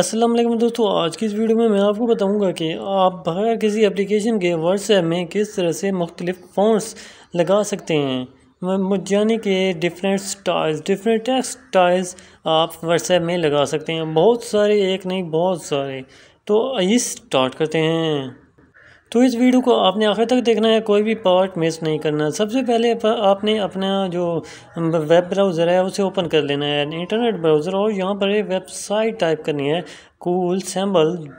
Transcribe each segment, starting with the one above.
असलम दोस्तों आज की इस वीडियो में मैं आपको बताऊंगा कि आप बगैर किसी एप्लीकेशन के व्हाट्सएप में किस तरह से मुख्तलिफ फ़ॉन्ट्स लगा सकते हैं यानी कि different styles different text styles आप व्हाट्सएप में लगा सकते हैं बहुत सारे एक नहीं बहुत सारे तो आइए स्टार्ट करते हैं तो इस वीडियो को आपने आखिर तक देखना है कोई भी पार्ट मिस नहीं करना सबसे पहले आपने अपना जो वेब ब्राउज़र है उसे ओपन कर लेना है इंटरनेट ब्राउज़र और यहाँ पर एक वेबसाइट टाइप करनी है कूल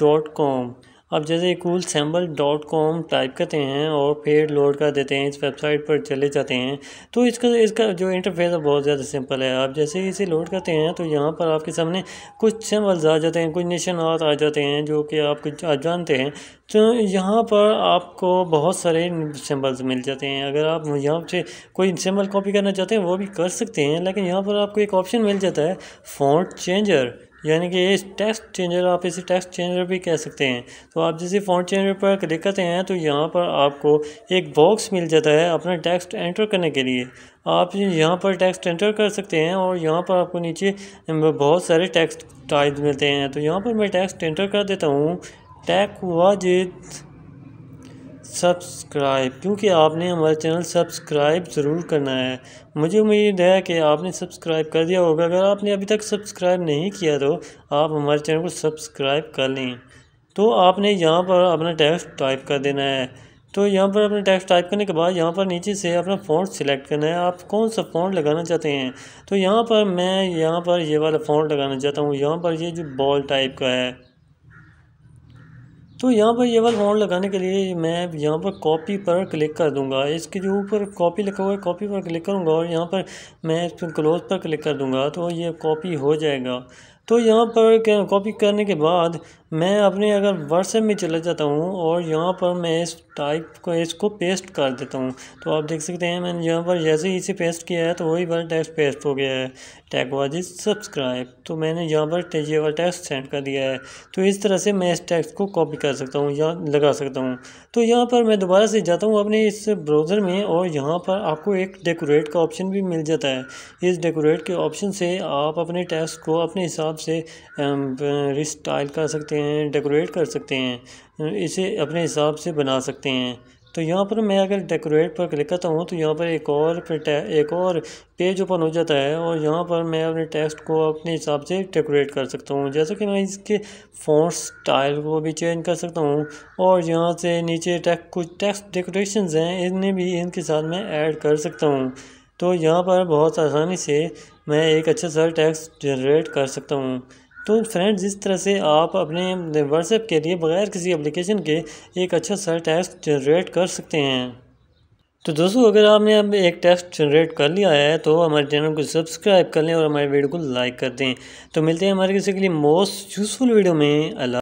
डॉट कॉम अब जैसे cool symbol dot com type करते हैं और फिर लोड कर देते हैं इस वेबसाइट पर चले जाते हैं तो इसका इसका जो इंटरफेस है बहुत ज़्यादा सिंपल है आप जैसे ही इसे लोड करते हैं तो यहाँ पर आपके सामने कुछ सैम्बल्स आ जाते हैं कुछ निशन आ जाते हैं जो कि आप कुछ जानते हैं तो यहाँ पर आपको बहुत सारे सिम्बल्स मिल जाते हैं अगर आप यहाँ से कोई सिम्बल कॉपी करना चाहते हैं वो भी कर सकते हैं लेकिन यहाँ पर आपको एक ऑप्शन मिल जाता है फॉन्ट चेंजर यानी कि ये टेक्स्ट चेंजर आप इसे टेक्स्ट चेंजर भी कह सकते हैं तो आप जैसे फ़ॉन्ट चेंजर पर क्लिक करते हैं तो यहाँ पर आपको एक बॉक्स मिल जाता है अपना टेक्स्ट एंटर करने के लिए आप यहाँ पर टेक्स्ट एंटर कर सकते हैं और यहाँ पर आपको नीचे बहुत सारे टेक्स्ट टाइप मिलते हैं तो यहाँ पर मैं टेक्स्ट एंटर कर देता हूँ टैक वाजिद सब्सक्राइब क्योंकि आपने हमारा चैनल सब्सक्राइब ज़रूर करना है मुझे उम्मीद है कि आपने सब्सक्राइब कर दिया होगा अगर आपने अभी तक सब्सक्राइब नहीं किया तो आप हमारे चैनल को सब्सक्राइब कर लें तो आपने यहाँ पर अपना टेक्स्ट टाइप कर देना है तो यहाँ पर अपना टेक्स्ट टाइप करने के बाद यहाँ पर नीचे से अपना फ़ॉन्ट सिलेक्ट करना है आप कौन सा फ़ॉन्ट लगाना चाहते हैं तो यहाँ पर मैं यहाँ पर ये वाला फ़ॉन्ट लगाना चाहता हूँ यहाँ पर ये जो बॉल टाइप का है तो यहाँ पर ये वाला बाउंड लगाने के लिए मैं यहाँ पर कॉपी पर क्लिक कर दूंगा इसके जो ऊपर कॉपी लिखा हुआ है कॉपी पर क्लिक करूँगा और यहाँ पर मैं इस पर क्लोज पर क्लिक कर दूंगा तो ये कॉपी हो जाएगा तो यहाँ पर कॉपी करने के बाद मैं अपने अगर व्हाट्सएप में चला जाता हूँ और यहाँ पर मैं इस टाइप को इसको पेस्ट कर देता हूँ तो आप देख सकते हैं मैंने यहाँ पर जैसे ही इसे पेस्ट किया है तो वही वाला टेक्स्ट पेस्ट हो गया है टैग इज सब्सक्राइब तो मैंने यहाँ पर ये वाला टेक्स्ट सेंड कर दिया है तो इस तरह से मैं इस टैक्स को कॉपी कर सकता हूँ या लगा सकता हूँ तो यहाँ पर मैं दोबारा से जाता हूँ अपने इस ब्राउज़र में और यहाँ पर आपको एक डेकोरेट का ऑप्शन भी मिल जाता है इस डेकोरेट के ऑप्शन से आप अपने टैक्स को अपने हिसाब हिसाब से रिस्ट कर सकते हैं डेकोरेट कर सकते हैं इसे अपने हिसाब से बना सकते हैं तो यहाँ पर मैं अगर डेकोरेट पर क्लिक करता हूँ तो यहाँ पर एक और एक और पेज ओपन हो जाता है और यहाँ पर मैं अपने टेक्स्ट को अपने हिसाब से डेकोरेट कर सकता हूँ जैसे कि मैं इसके फ़ॉन्ट स्टाइल को भी चेंज कर सकता हूँ और यहाँ से नीचे टेक्स्ट कुछ टेक्स्ट डेकोरेशन हैं इन्हें भी इनके साथ मैं ऐड कर सकता हूँ तो यहाँ पर बहुत आसानी से मैं एक अच्छा सा टेक्स्ट जनरेट कर सकता हूँ तो फ्रेंड जिस तरह से आप अपने व्हाट्सएप के लिए बगैर किसी एप्लीकेशन के एक अच्छा सा टेक्स्ट जनरेट कर सकते हैं तो दोस्तों अगर आपने अब एक टेक्स्ट जनरेट कर लिया है तो हमारे चैनल को सब्सक्राइब कर लें और हमारे वीडियो को लाइक कर दें तो मिलते हैं हमारे किसी के लिए मोस्ट यूज़फुल वीडियो में अल्लाह